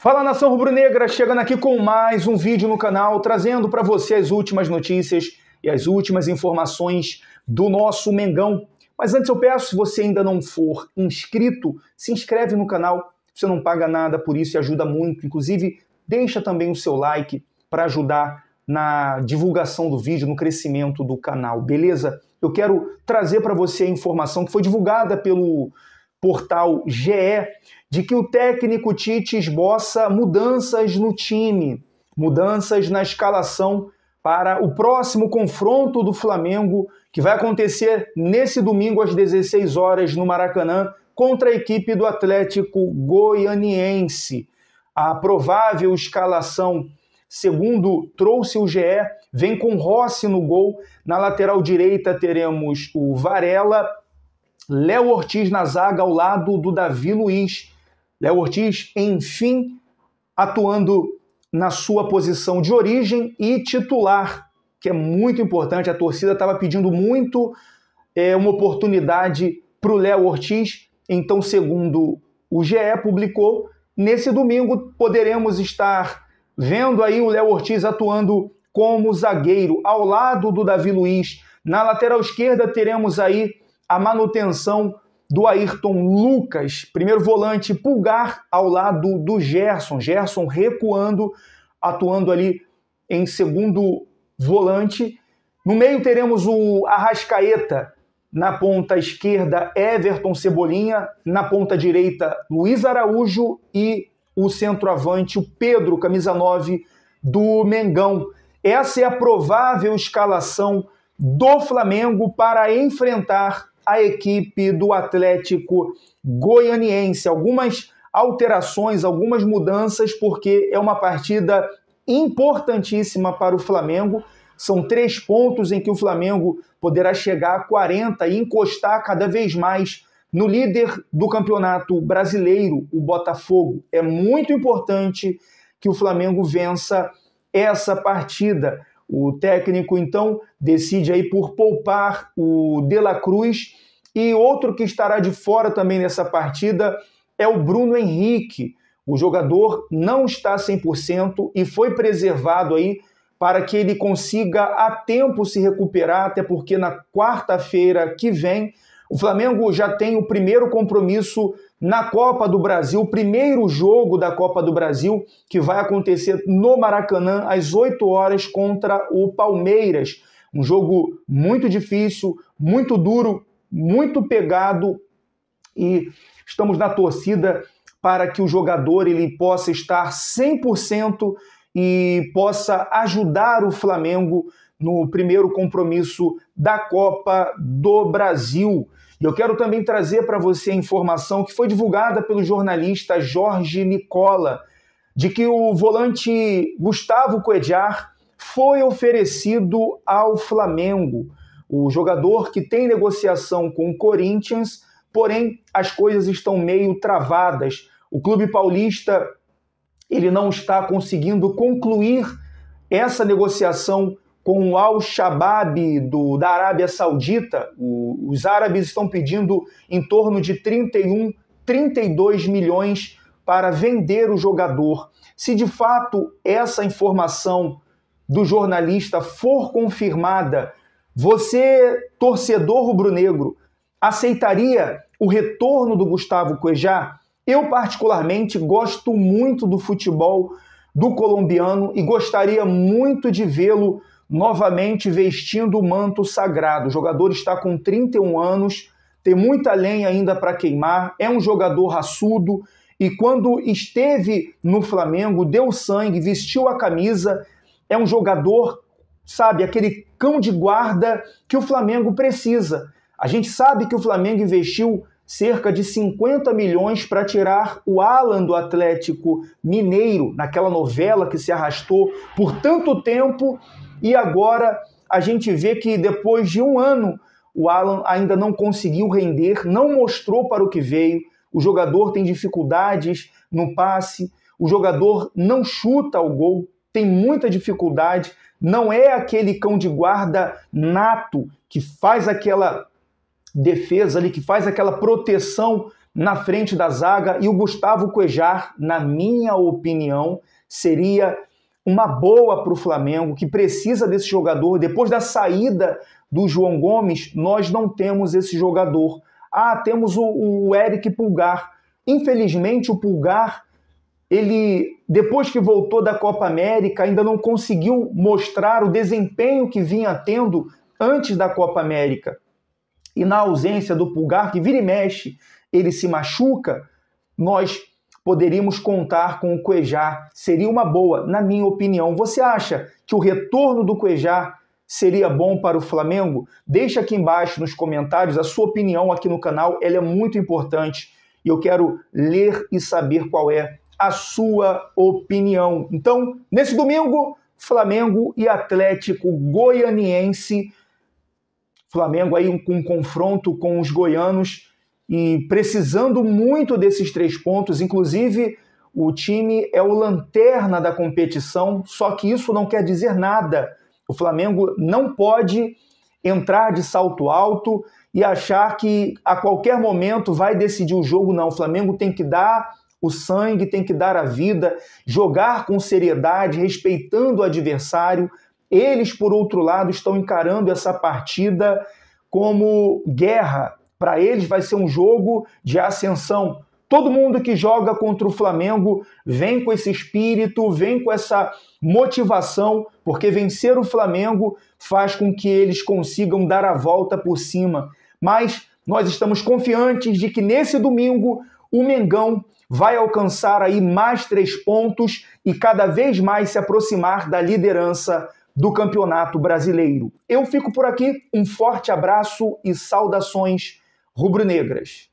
Fala nação rubro-negra, chegando aqui com mais um vídeo no canal, trazendo para você as últimas notícias e as últimas informações do nosso Mengão. Mas antes eu peço, se você ainda não for inscrito, se inscreve no canal, você não paga nada por isso e ajuda muito. Inclusive, deixa também o seu like para ajudar na divulgação do vídeo, no crescimento do canal, beleza? Eu quero trazer para você a informação que foi divulgada pelo portal GE, de que o técnico Tite esboça mudanças no time, mudanças na escalação para o próximo confronto do Flamengo, que vai acontecer nesse domingo às 16 horas no Maracanã, contra a equipe do Atlético Goianiense. A provável escalação, segundo trouxe o GE, vem com Rossi no gol. Na lateral direita teremos o Varela, Léo Ortiz na zaga ao lado do Davi Luiz. Léo Ortiz, enfim, atuando na sua posição de origem e titular, que é muito importante. A torcida estava pedindo muito é, uma oportunidade para o Léo Ortiz. Então, segundo o GE publicou, nesse domingo poderemos estar vendo aí o Léo Ortiz atuando como zagueiro ao lado do Davi Luiz. Na lateral esquerda teremos aí a manutenção do Ayrton Lucas, primeiro volante, pulgar ao lado do Gerson. Gerson recuando, atuando ali em segundo volante. No meio teremos o Arrascaeta, na ponta esquerda, Everton Cebolinha, na ponta direita, Luiz Araújo e o centroavante, o Pedro, camisa 9 do Mengão. Essa é a provável escalação do Flamengo para enfrentar a equipe do Atlético Goianiense. Algumas alterações, algumas mudanças, porque é uma partida importantíssima para o Flamengo. São três pontos em que o Flamengo poderá chegar a 40 e encostar cada vez mais no líder do campeonato brasileiro, o Botafogo. É muito importante que o Flamengo vença essa partida. O técnico então decide aí por poupar o De La Cruz e outro que estará de fora também nessa partida é o Bruno Henrique. O jogador não está 100% e foi preservado aí para que ele consiga a tempo se recuperar, até porque na quarta-feira que vem o Flamengo já tem o primeiro compromisso na Copa do Brasil, o primeiro jogo da Copa do Brasil, que vai acontecer no Maracanã às 8 horas contra o Palmeiras. Um jogo muito difícil, muito duro, muito pegado e estamos na torcida para que o jogador ele possa estar 100% e possa ajudar o Flamengo no primeiro compromisso da Copa do Brasil. E eu quero também trazer para você a informação que foi divulgada pelo jornalista Jorge Nicola, de que o volante Gustavo Coediar foi oferecido ao Flamengo. O jogador que tem negociação com o Corinthians, porém as coisas estão meio travadas. O clube paulista ele não está conseguindo concluir essa negociação com o Al-Shabaab do, da Arábia Saudita. O, os árabes estão pedindo em torno de 31, 32 milhões para vender o jogador. Se de fato essa informação do jornalista for confirmada, você, torcedor rubro-negro, aceitaria o retorno do Gustavo Cuejá? Eu, particularmente, gosto muito do futebol do colombiano e gostaria muito de vê-lo novamente vestindo o manto sagrado. O jogador está com 31 anos, tem muita lenha ainda para queimar, é um jogador raçudo e quando esteve no Flamengo, deu sangue, vestiu a camisa, é um jogador, sabe, aquele cão de guarda que o Flamengo precisa. A gente sabe que o Flamengo investiu cerca de 50 milhões para tirar o Alan do Atlético Mineiro, naquela novela que se arrastou por tanto tempo e agora a gente vê que depois de um ano, o Alan ainda não conseguiu render, não mostrou para o que veio. O jogador tem dificuldades no passe, o jogador não chuta o gol, tem muita dificuldade, não é aquele cão de guarda nato que faz aquela defesa ali, que faz aquela proteção na frente da zaga. E o Gustavo Cuejar, na minha opinião, seria uma boa para o Flamengo, que precisa desse jogador. Depois da saída do João Gomes, nós não temos esse jogador. Ah, temos o, o Eric Pulgar. Infelizmente, o Pulgar, ele, depois que voltou da Copa América, ainda não conseguiu mostrar o desempenho que vinha tendo antes da Copa América. E na ausência do Pulgar, que vira e mexe, ele se machuca, nós poderíamos contar com o Cuejá. Seria uma boa, na minha opinião. Você acha que o retorno do Cuejá seria bom para o Flamengo? Deixa aqui embaixo nos comentários a sua opinião aqui no canal, ela é muito importante e eu quero ler e saber qual é a sua opinião. Então, nesse domingo, Flamengo e Atlético Goianiense. Flamengo aí com um confronto com os goianos e precisando muito desses três pontos, inclusive o time é o lanterna da competição, só que isso não quer dizer nada. O Flamengo não pode entrar de salto alto e achar que a qualquer momento vai decidir o jogo, não. O Flamengo tem que dar o sangue, tem que dar a vida, jogar com seriedade, respeitando o adversário. Eles, por outro lado, estão encarando essa partida como guerra, para eles vai ser um jogo de ascensão. Todo mundo que joga contra o Flamengo vem com esse espírito, vem com essa motivação, porque vencer o Flamengo faz com que eles consigam dar a volta por cima. Mas nós estamos confiantes de que nesse domingo o Mengão vai alcançar aí mais três pontos e cada vez mais se aproximar da liderança do Campeonato Brasileiro. Eu fico por aqui, um forte abraço e saudações rubro-negras.